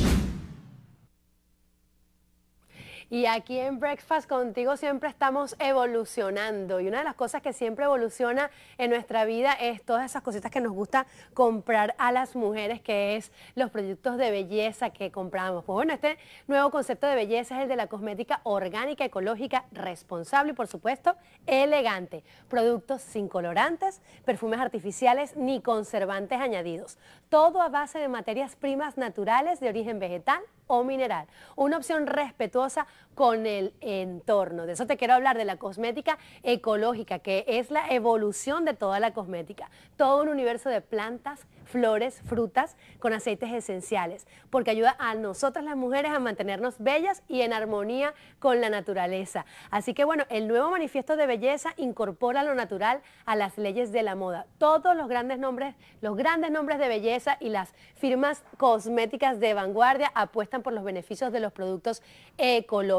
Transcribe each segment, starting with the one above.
you Y aquí en Breakfast contigo siempre estamos evolucionando y una de las cosas que siempre evoluciona en nuestra vida es todas esas cositas que nos gusta comprar a las mujeres, que es los productos de belleza que compramos. Pues bueno, este nuevo concepto de belleza es el de la cosmética orgánica, ecológica, responsable y por supuesto elegante. Productos sin colorantes, perfumes artificiales ni conservantes añadidos. Todo a base de materias primas naturales de origen vegetal o mineral. Una opción respetuosa con el entorno. De eso te quiero hablar, de la cosmética ecológica, que es la evolución de toda la cosmética. Todo un universo de plantas, flores, frutas, con aceites esenciales, porque ayuda a nosotras las mujeres a mantenernos bellas y en armonía con la naturaleza. Así que bueno, el nuevo manifiesto de belleza incorpora lo natural a las leyes de la moda. Todos los grandes nombres, los grandes nombres de belleza y las firmas cosméticas de vanguardia apuestan por los beneficios de los productos ecológicos.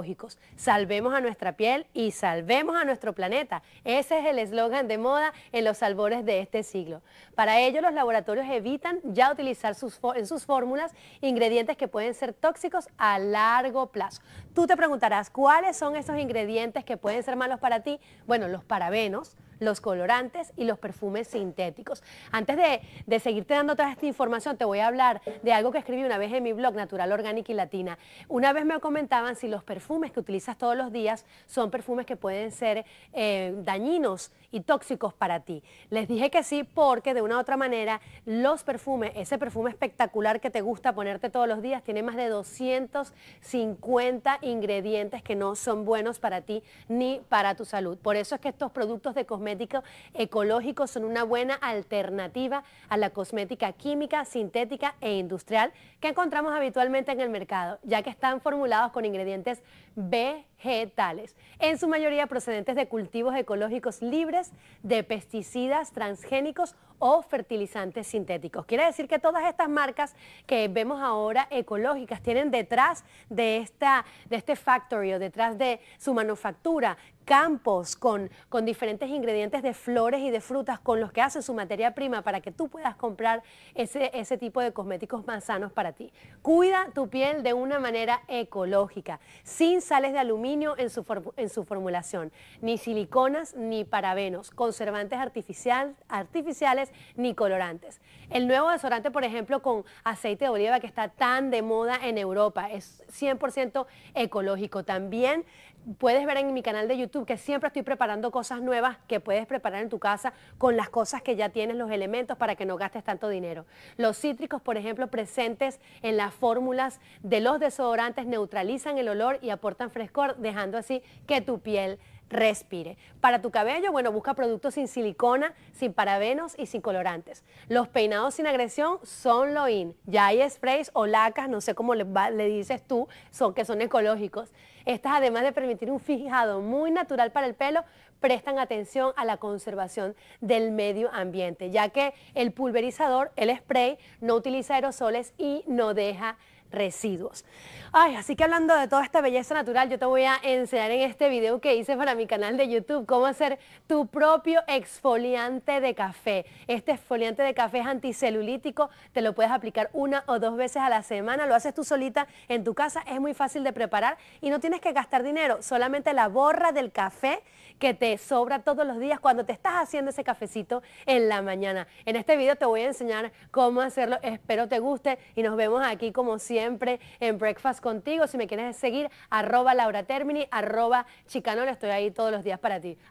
Salvemos a nuestra piel y salvemos a nuestro planeta. Ese es el eslogan de moda en los albores de este siglo. Para ello, los laboratorios evitan ya utilizar en sus fórmulas ingredientes que pueden ser tóxicos a largo plazo. Tú te preguntarás, ¿cuáles son esos ingredientes que pueden ser malos para ti? Bueno, los parabenos los colorantes y los perfumes sintéticos. Antes de, seguirte dando toda esta información, te voy a hablar de algo que escribí una vez en mi blog Natural Orgánica y Latina. Una vez me comentaban si los perfumes que utilizas todos los días son perfumes que pueden ser eh, dañinos y tóxicos para ti. Les dije que sí porque de una u otra manera los perfumes, ese perfume espectacular que te gusta ponerte todos los días, tiene más de 250 ingredientes que no son buenos para ti ni para tu salud. Por eso es que estos productos de cosméticos ecológicos son una buena alternativa a la cosmética química, sintética e industrial que encontramos habitualmente en el mercado, ya que están formulados con ingredientes vegetales, en su mayoría procedentes de cultivos ecológicos libres de pesticidas transgénicos o fertilizantes sintéticos. Quiere decir que todas estas marcas que vemos ahora ecológicas tienen detrás de, esta, de este factory o detrás de su manufactura campos con, con diferentes ingredientes de flores y de frutas con los que hace su materia prima para que tú puedas comprar ese, ese tipo de cosméticos más sanos para ti. Cuida tu piel de una manera ecológica, sin sales de aluminio en su, en su formulación, ni siliconas ni parabenos, conservantes artificiales ni colorantes. El nuevo desodorante, por ejemplo, con aceite de oliva que está tan de moda en Europa, es 100% ecológico. También puedes ver en mi canal de YouTube que siempre estoy preparando cosas nuevas que puedes preparar en tu casa con las cosas que ya tienes, los elementos para que no gastes tanto dinero. Los cítricos, por ejemplo, presentes en las fórmulas de los desodorantes neutralizan el olor y aportan frescor, dejando así que tu piel respire. Para tu cabello, bueno, busca productos sin silicona, sin parabenos y sin colorantes. Los peinados sin agresión son lo in. Ya hay sprays o lacas, no sé cómo le, le, dices tú, son, que son ecológicos. Estas, además de permitir un fijado muy natural para el pelo, prestan atención a la conservación del medio ambiente, ya que el pulverizador, el spray, no utiliza aerosoles y no deja residuos. Ay, así que hablando de toda esta belleza natural, yo te voy a enseñar en este video que hice para mi canal de YouTube cómo hacer tu propio exfoliante de café. Este exfoliante de café es anticelulítico, te lo puedes aplicar una o dos veces a la semana, lo haces tú solita en tu casa, es muy fácil de preparar y no tienes que gastar dinero, solamente la borra del café que te sobra todos los días cuando te estás haciendo ese cafecito en la mañana. En este video te voy a enseñar cómo hacerlo, espero te guste y nos vemos aquí como siempre siempre en Breakfast contigo. Si me quieres seguir, arroba Laura Termini, arroba chicanola, estoy ahí todos los días para ti.